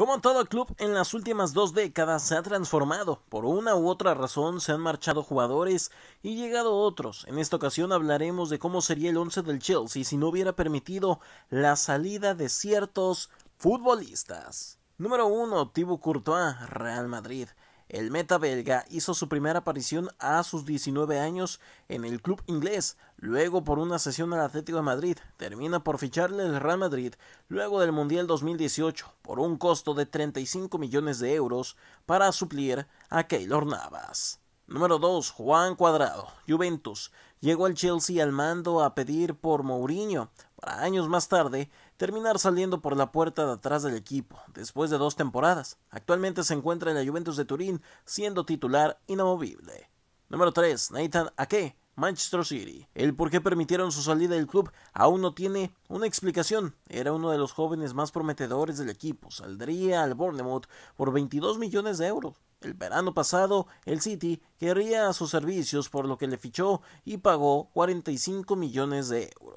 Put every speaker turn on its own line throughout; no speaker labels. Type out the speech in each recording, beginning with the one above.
Como todo club, en las últimas dos décadas se ha transformado. Por una u otra razón se han marchado jugadores y llegado otros. En esta ocasión hablaremos de cómo sería el once del Chelsea si no hubiera permitido la salida de ciertos futbolistas. Número 1. Thibaut Courtois, Real Madrid. El meta belga hizo su primera aparición a sus 19 años en el club inglés, luego por una sesión al Atlético de Madrid, termina por ficharle el Real Madrid luego del Mundial 2018 por un costo de 35 millones de euros para suplir a Keylor Navas. Número 2. Juan Cuadrado, Juventus. Llegó al Chelsea al mando a pedir por Mourinho, años más tarde terminar saliendo por la puerta de atrás del equipo, después de dos temporadas. Actualmente se encuentra en la Juventus de Turín, siendo titular inamovible. Número 3. Nathan Ake, Manchester City. El por qué permitieron su salida del club aún no tiene una explicación. Era uno de los jóvenes más prometedores del equipo. Saldría al Bournemouth por 22 millones de euros. El verano pasado, el City querría a sus servicios por lo que le fichó y pagó 45 millones de euros.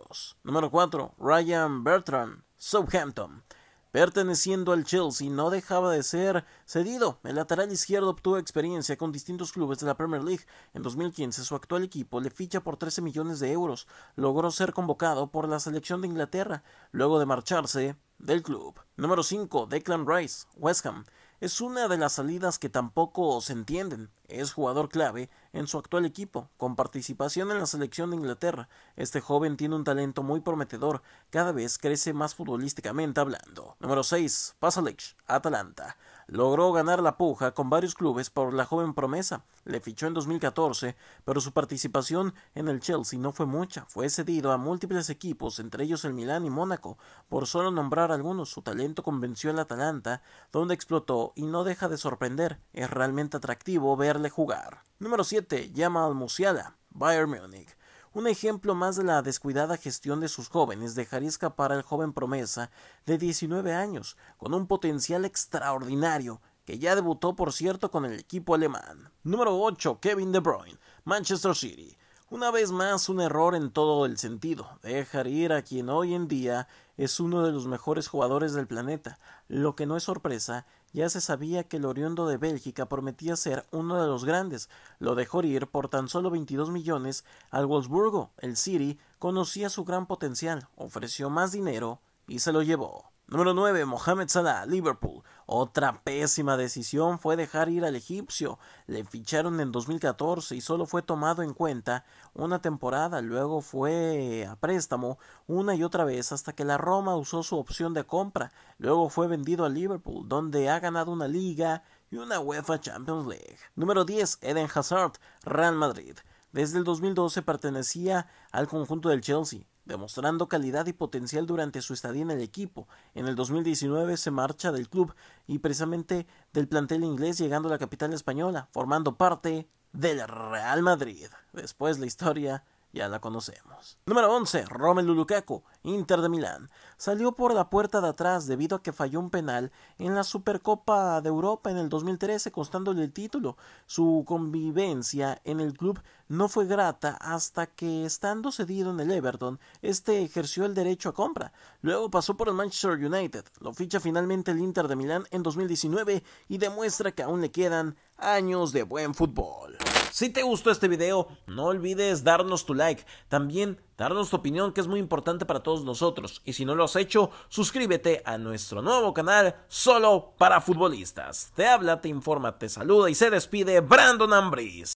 Número 4. Ryan Bertrand, Southampton. Perteneciendo al Chelsea, no dejaba de ser cedido. El lateral izquierdo obtuvo experiencia con distintos clubes de la Premier League. En 2015, su actual equipo le ficha por 13 millones de euros. Logró ser convocado por la selección de Inglaterra, luego de marcharse del club. Número 5. Declan Rice, West Ham. Es una de las salidas que tampoco se entienden. Es jugador clave en su actual equipo, con participación en la selección de Inglaterra. Este joven tiene un talento muy prometedor, cada vez crece más futbolísticamente hablando. Número 6. Pasalic, Atalanta. Logró ganar la puja con varios clubes por la joven promesa. Le fichó en 2014, pero su participación en el Chelsea no fue mucha. Fue cedido a múltiples equipos, entre ellos el Milán y Mónaco. Por solo nombrar algunos, su talento convenció al Atalanta, donde explotó y no deja de sorprender. Es realmente atractivo ver jugar. Número 7. Llama al Musiala, Bayern Múnich. Un ejemplo más de la descuidada gestión de sus jóvenes dejaría escapar al joven promesa de 19 años, con un potencial extraordinario, que ya debutó por cierto con el equipo alemán. Número 8. Kevin De Bruyne, Manchester City. Una vez más un error en todo el sentido, dejar ir a quien hoy en día es uno de los mejores jugadores del planeta. Lo que no es sorpresa ya se sabía que el oriundo de Bélgica prometía ser uno de los grandes, lo dejó ir por tan solo 22 millones al Wolfsburgo. El City conocía su gran potencial, ofreció más dinero y se lo llevó. Número 9. Mohamed Salah, Liverpool. Otra pésima decisión fue dejar ir al egipcio. Le ficharon en 2014 y solo fue tomado en cuenta una temporada, luego fue a préstamo una y otra vez hasta que la Roma usó su opción de compra. Luego fue vendido a Liverpool, donde ha ganado una liga y una UEFA Champions League. Número 10. Eden Hazard, Real Madrid. Desde el 2012 pertenecía al conjunto del Chelsea demostrando calidad y potencial durante su estadía en el equipo. En el 2019 se marcha del club y precisamente del plantel inglés llegando a la capital española, formando parte del Real Madrid. Después la historia ya la conocemos. Número 11. Romelu Lukaku, Inter de Milán. Salió por la puerta de atrás debido a que falló un penal en la Supercopa de Europa en el 2013, costándole el título. Su convivencia en el club no fue grata hasta que, estando cedido en el Everton, este ejerció el derecho a compra. Luego pasó por el Manchester United, lo ficha finalmente el Inter de Milán en 2019 y demuestra que aún le quedan años de buen fútbol. Si te gustó este video, no olvides darnos tu like, también darnos tu opinión que es muy importante para todos nosotros y si no lo has hecho, suscríbete a nuestro nuevo canal solo para futbolistas. Te habla, te informa, te saluda y se despide Brandon Ambris.